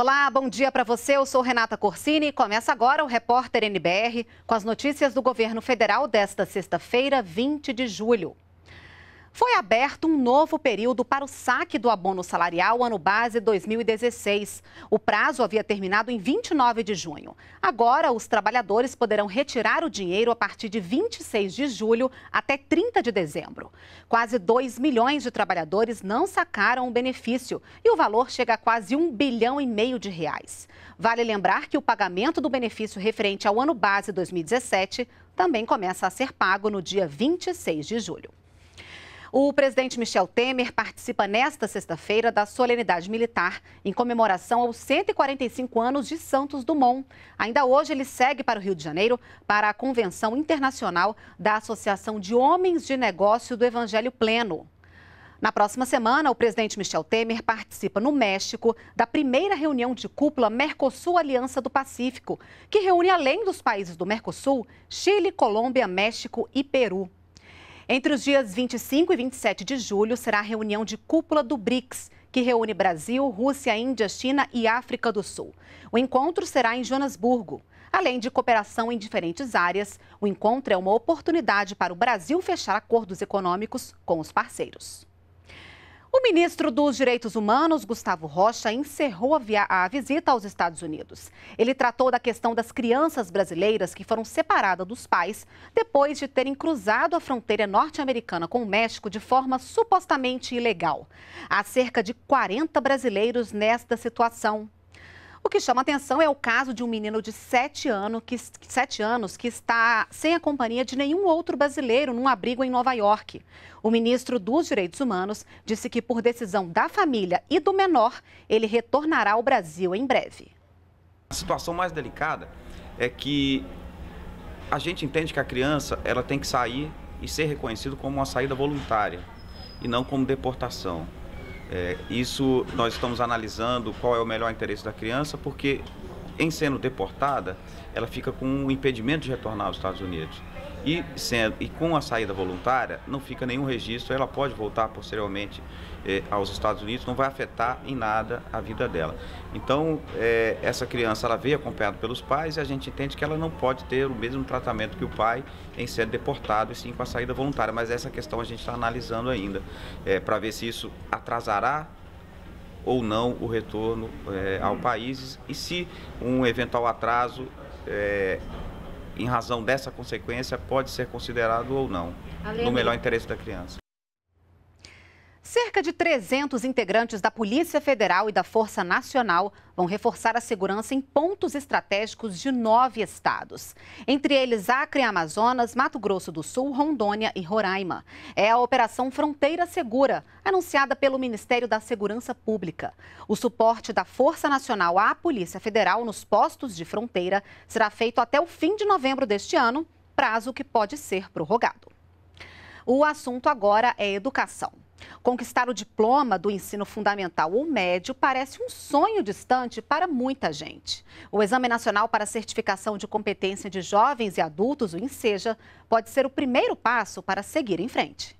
Olá, bom dia para você. Eu sou Renata Corsini e começa agora o Repórter NBR com as notícias do governo federal desta sexta-feira, 20 de julho. Foi aberto um novo período para o saque do abono salarial ano base 2016. O prazo havia terminado em 29 de junho. Agora, os trabalhadores poderão retirar o dinheiro a partir de 26 de julho até 30 de dezembro. Quase 2 milhões de trabalhadores não sacaram o benefício e o valor chega a quase 1 bilhão e meio de reais. Vale lembrar que o pagamento do benefício referente ao ano base 2017 também começa a ser pago no dia 26 de julho. O presidente Michel Temer participa nesta sexta-feira da solenidade militar em comemoração aos 145 anos de Santos Dumont. Ainda hoje, ele segue para o Rio de Janeiro para a Convenção Internacional da Associação de Homens de Negócio do Evangelho Pleno. Na próxima semana, o presidente Michel Temer participa no México da primeira reunião de cúpula Mercosul Aliança do Pacífico, que reúne além dos países do Mercosul, Chile, Colômbia, México e Peru. Entre os dias 25 e 27 de julho será a reunião de cúpula do BRICS, que reúne Brasil, Rússia, Índia, China e África do Sul. O encontro será em Joanesburgo. Além de cooperação em diferentes áreas, o encontro é uma oportunidade para o Brasil fechar acordos econômicos com os parceiros ministro dos Direitos Humanos, Gustavo Rocha, encerrou a, a, visita aos Estados Unidos. Ele tratou da questão das crianças brasileiras que foram separadas dos pais depois de terem cruzado a fronteira norte-americana com o México de forma supostamente ilegal. Há cerca de 40 brasileiros nesta situação o que chama atenção é o caso de um menino de 7 anos, que, 7 anos que está sem a companhia de nenhum outro brasileiro num abrigo em Nova York. O ministro dos Direitos Humanos disse que, por decisão da família e do menor, ele retornará ao Brasil em breve. A situação mais delicada é que a gente entende que a criança ela tem que sair e ser reconhecido como uma saída voluntária e não como deportação. É, isso nós estamos analisando qual é o melhor interesse da criança, porque em sendo deportada, ela fica com um impedimento de retornar aos Estados Unidos. E, sendo, e com a saída voluntária, não fica nenhum registro, ela pode voltar posteriormente eh, aos Estados Unidos, não vai afetar em nada a vida dela. Então, eh, essa criança ela veio acompanhada pelos pais e a gente entende que ela não pode ter o mesmo tratamento que o pai em ser deportado e sim com a saída voluntária. Mas essa questão a gente está analisando ainda eh, para ver se isso atrasará ou não o retorno eh, ao país e se um eventual atraso eh, em razão dessa consequência, pode ser considerado ou não, Além no melhor interesse da criança. Cerca de 300 integrantes da Polícia Federal e da Força Nacional vão reforçar a segurança em pontos estratégicos de nove estados. Entre eles, Acre, Amazonas, Mato Grosso do Sul, Rondônia e Roraima. É a Operação Fronteira Segura, anunciada pelo Ministério da Segurança Pública. O suporte da Força Nacional à Polícia Federal nos postos de fronteira será feito até o fim de novembro deste ano, prazo que pode ser prorrogado. O assunto agora é educação. Conquistar o diploma do ensino fundamental ou médio parece um sonho distante para muita gente. O Exame Nacional para Certificação de Competência de Jovens e Adultos, o INSEJA, pode ser o primeiro passo para seguir em frente.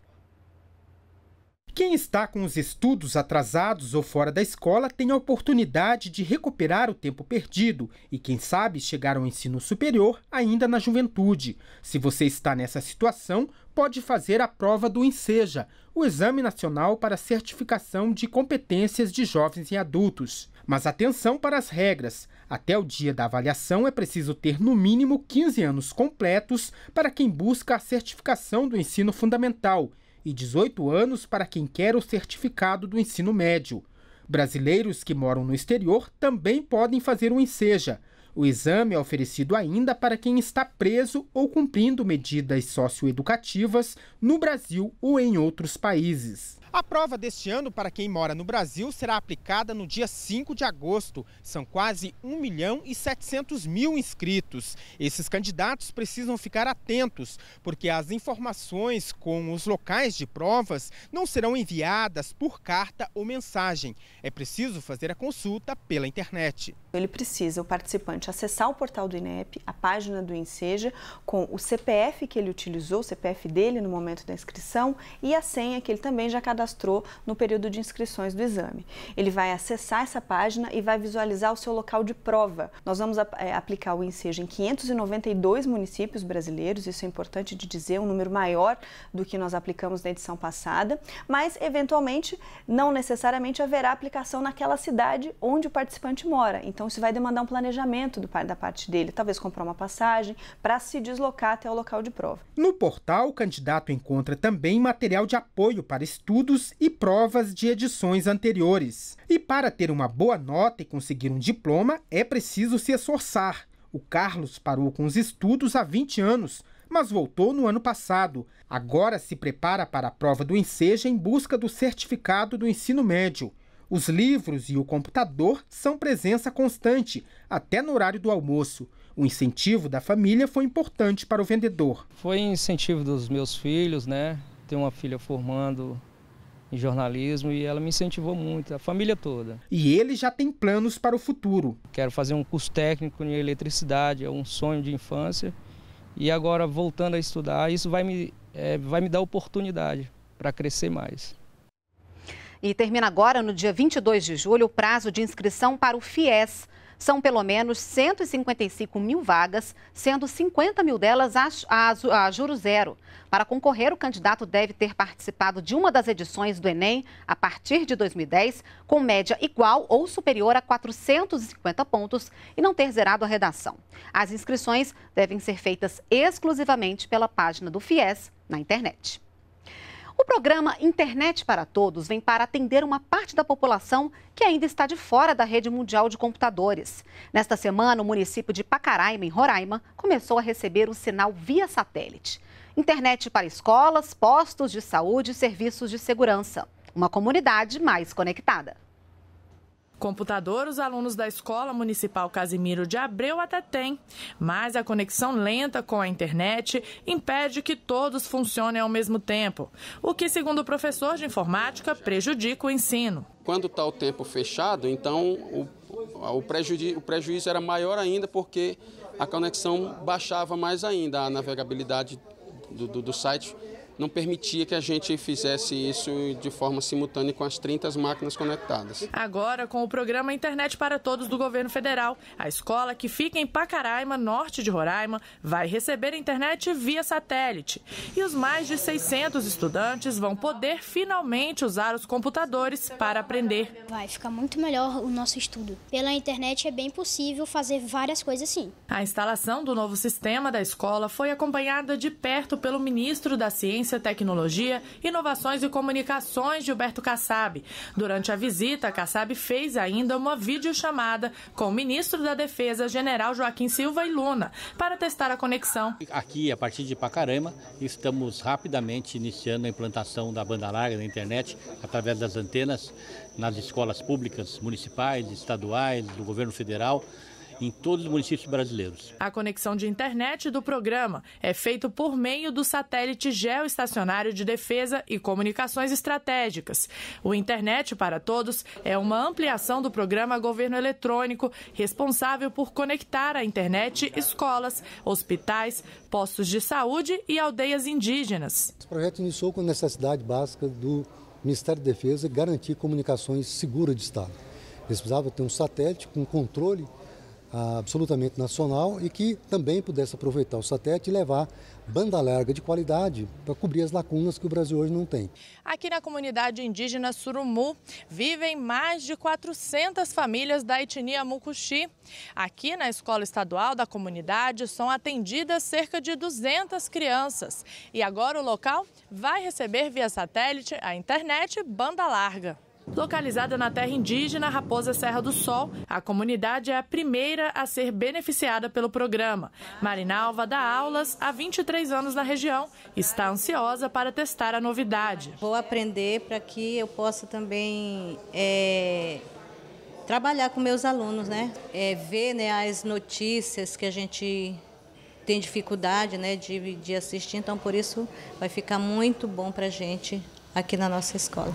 Quem está com os estudos atrasados ou fora da escola tem a oportunidade de recuperar o tempo perdido e, quem sabe, chegar ao ensino superior ainda na juventude. Se você está nessa situação, pode fazer a prova do Inseja, o Exame Nacional para Certificação de Competências de Jovens e Adultos. Mas atenção para as regras. Até o dia da avaliação é preciso ter no mínimo 15 anos completos para quem busca a certificação do ensino fundamental e 18 anos para quem quer o certificado do ensino médio. Brasileiros que moram no exterior também podem fazer o Inseja. O exame é oferecido ainda para quem está preso ou cumprindo medidas socioeducativas no Brasil ou em outros países. A prova deste ano para quem mora no Brasil será aplicada no dia 5 de agosto. São quase 1 milhão e 700 mil inscritos. Esses candidatos precisam ficar atentos, porque as informações com os locais de provas não serão enviadas por carta ou mensagem. É preciso fazer a consulta pela internet. Ele precisa, o participante acessar o portal do INEP, a página do Inseja, com o CPF que ele utilizou, o CPF dele no momento da inscrição e a senha que ele também já cadastrou no período de inscrições do exame. Ele vai acessar essa página e vai visualizar o seu local de prova. Nós vamos eh, aplicar o Inseja em 592 municípios brasileiros, isso é importante de dizer, um número maior do que nós aplicamos na edição passada, mas eventualmente não necessariamente haverá aplicação naquela cidade onde o participante mora. Então isso vai demandar um planejamento investimento do, da parte dele, talvez comprar uma passagem para se deslocar até o local de prova. No portal, o candidato encontra também material de apoio para estudos e provas de edições anteriores. E para ter uma boa nota e conseguir um diploma, é preciso se esforçar. O Carlos parou com os estudos há 20 anos, mas voltou no ano passado. Agora se prepara para a prova do Enseja em busca do certificado do ensino médio. Os livros e o computador são presença constante, até no horário do almoço. O incentivo da família foi importante para o vendedor. Foi incentivo dos meus filhos, né? Ter uma filha formando em jornalismo e ela me incentivou muito, a família toda. E ele já tem planos para o futuro. Quero fazer um curso técnico em eletricidade, é um sonho de infância. E agora, voltando a estudar, isso vai me, é, vai me dar oportunidade para crescer mais e termina agora, no dia 22 de julho, o prazo de inscrição para o FIES. São pelo menos 155 mil vagas, sendo 50 mil delas a, a, a juro zero. Para concorrer, o candidato deve ter participado de uma das edições do Enem a partir de 2010, com média igual ou superior a 450 pontos e não ter zerado a redação. As inscrições devem ser feitas exclusivamente pela página do FIES na internet. O programa Internet para Todos vem para atender uma parte da população que ainda está de fora da rede mundial de computadores. Nesta semana, o município de Pacaraima, em Roraima, começou a receber o sinal via satélite. Internet para escolas, postos de saúde e serviços de segurança. Uma comunidade mais conectada. Computador, os alunos da Escola Municipal Casimiro de Abreu até têm, mas a conexão lenta com a internet impede que todos funcionem ao mesmo tempo, o que, segundo o professor de informática, prejudica o ensino. Quando está o tempo fechado, então o, o, prejuízo, o prejuízo era maior ainda porque a conexão baixava mais ainda, a navegabilidade do, do, do site não permitia que a gente fizesse isso de forma simultânea com as 30 máquinas conectadas. Agora, com o programa Internet para Todos do governo federal, a escola que fica em Pacaraima, norte de Roraima, vai receber internet via satélite. E os mais de 600 estudantes vão poder finalmente usar os computadores para aprender. Vai ficar muito melhor o nosso estudo. Pela internet é bem possível fazer várias coisas sim. A instalação do novo sistema da escola foi acompanhada de perto pelo ministro da Ciência Ciência, Tecnologia, Inovações e Comunicações, Gilberto Kassab. Durante a visita, Kassab fez ainda uma videochamada com o ministro da Defesa, general Joaquim Silva e Luna, para testar a conexão. Aqui, a partir de Pacarama, estamos rapidamente iniciando a implantação da banda larga da internet através das antenas nas escolas públicas, municipais, estaduais, do governo federal em todos os municípios brasileiros. A conexão de internet do programa é feita por meio do satélite geoestacionário de defesa e comunicações estratégicas. O Internet para Todos é uma ampliação do programa Governo Eletrônico, responsável por conectar à internet escolas, hospitais, postos de saúde e aldeias indígenas. Esse projeto iniciou com a necessidade básica do Ministério da Defesa garantir comunicações seguras de Estado. Eles precisavam ter um satélite com controle absolutamente nacional e que também pudesse aproveitar o satélite e levar banda larga de qualidade para cobrir as lacunas que o Brasil hoje não tem. Aqui na comunidade indígena Surumu vivem mais de 400 famílias da etnia Mucuxi. Aqui na escola estadual da comunidade são atendidas cerca de 200 crianças e agora o local vai receber via satélite a internet banda larga. Localizada na terra indígena Raposa Serra do Sol, a comunidade é a primeira a ser beneficiada pelo programa. Marinalva dá aulas há 23 anos na região e está ansiosa para testar a novidade. Vou aprender para que eu possa também é, trabalhar com meus alunos, né? É, ver né, as notícias que a gente tem dificuldade né, de, de assistir, então por isso vai ficar muito bom para a gente aqui na nossa escola.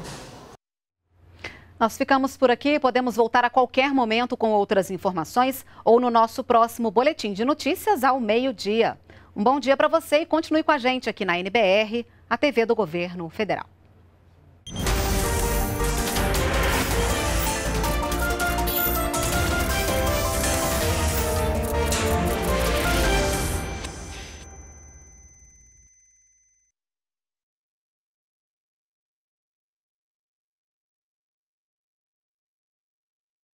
Nós ficamos por aqui, podemos voltar a qualquer momento com outras informações ou no nosso próximo boletim de notícias ao meio-dia. Um bom dia para você e continue com a gente aqui na NBR, a TV do Governo Federal.